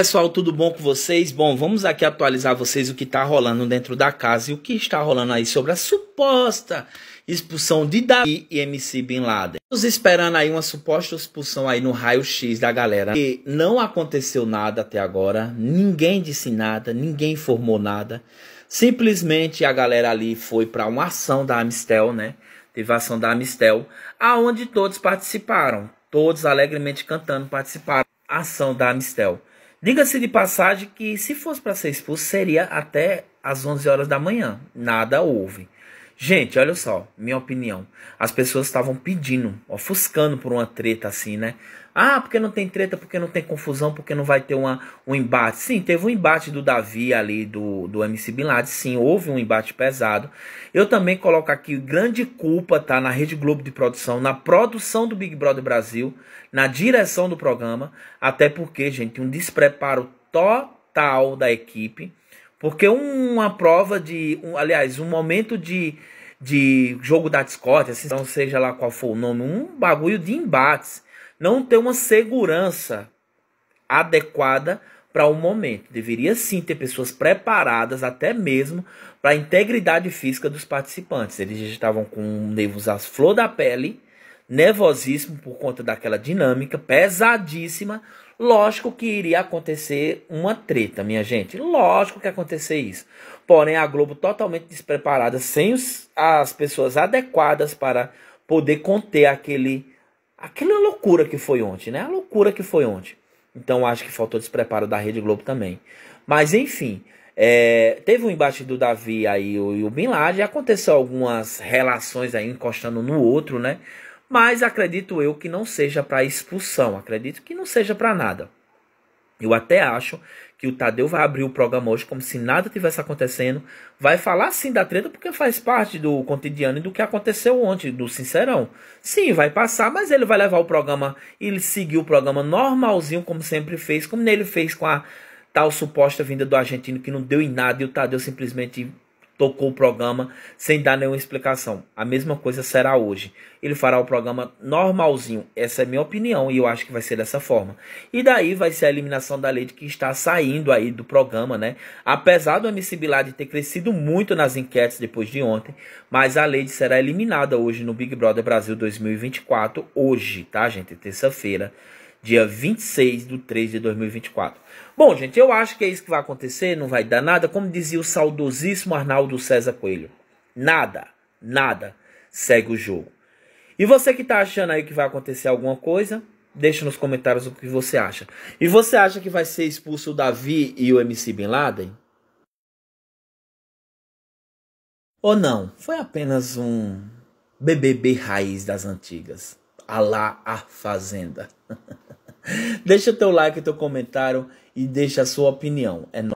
Pessoal, tudo bom com vocês? Bom, vamos aqui atualizar vocês o que está rolando dentro da casa e o que está rolando aí sobre a suposta expulsão de Davi e MC Bin Laden. Estamos esperando aí uma suposta expulsão aí no raio-x da galera. E não aconteceu nada até agora, ninguém disse nada, ninguém informou nada. Simplesmente a galera ali foi para uma ação da Amistel, né? Teve a ação da Amistel, aonde todos participaram, todos alegremente cantando participaram. Ação da Amistel. Diga-se de passagem que se fosse para ser expulso, seria até às 11 horas da manhã. Nada houve. Gente, olha só, minha opinião. As pessoas estavam pedindo, ofuscando por uma treta assim, né? Ah, porque não tem treta, porque não tem confusão, porque não vai ter uma, um embate. Sim, teve um embate do Davi ali, do, do MC Bin Laden. Sim, houve um embate pesado. Eu também coloco aqui grande culpa, tá? Na Rede Globo de produção, na produção do Big Brother Brasil, na direção do programa. Até porque, gente, um despreparo total da equipe porque uma prova de. Um, aliás, um momento de, de jogo da discórdia, assim, não seja lá qual for o nome, um bagulho de embates. Não ter uma segurança adequada para o um momento. Deveria sim ter pessoas preparadas, até mesmo para a integridade física dos participantes. Eles estavam com nervos às flor da pele nervosíssimo por conta daquela dinâmica pesadíssima. Lógico que iria acontecer uma treta, minha gente. Lógico que ia acontecer isso. Porém, a Globo totalmente despreparada, sem os, as pessoas adequadas para poder conter aquele aquela loucura que foi ontem, né? A loucura que foi ontem. Então, acho que faltou despreparo da Rede Globo também. Mas, enfim, é, teve um embate do Davi aí e o Bin Laden. Aconteceu algumas relações aí encostando no outro, né? Mas acredito eu que não seja para expulsão, acredito que não seja para nada. Eu até acho que o Tadeu vai abrir o programa hoje como se nada tivesse acontecendo. Vai falar sim da treta porque faz parte do cotidiano e do que aconteceu ontem, do Sincerão. Sim, vai passar, mas ele vai levar o programa e ele seguir o programa normalzinho, como sempre fez, como ele fez com a tal suposta vinda do argentino que não deu em nada e o Tadeu simplesmente tocou o programa sem dar nenhuma explicação. A mesma coisa será hoje. Ele fará o programa normalzinho. Essa é minha opinião e eu acho que vai ser dessa forma. E daí vai ser a eliminação da Lady que está saindo aí do programa, né? Apesar do MC Bilad ter crescido muito nas enquetes depois de ontem, mas a Lady será eliminada hoje no Big Brother Brasil 2024 hoje, tá, gente? Terça-feira dia 26 de 3 de 2024. Bom, gente, eu acho que é isso que vai acontecer, não vai dar nada. Como dizia o saudosíssimo Arnaldo César Coelho, nada, nada segue o jogo. E você que está achando aí que vai acontecer alguma coisa, deixa nos comentários o que você acha. E você acha que vai ser expulso o Davi e o MC Bin Laden? Ou não? Foi apenas um BBB raiz das antigas. Alá a Fazenda. Deixa teu like, teu comentário e deixa a sua opinião. É nóis.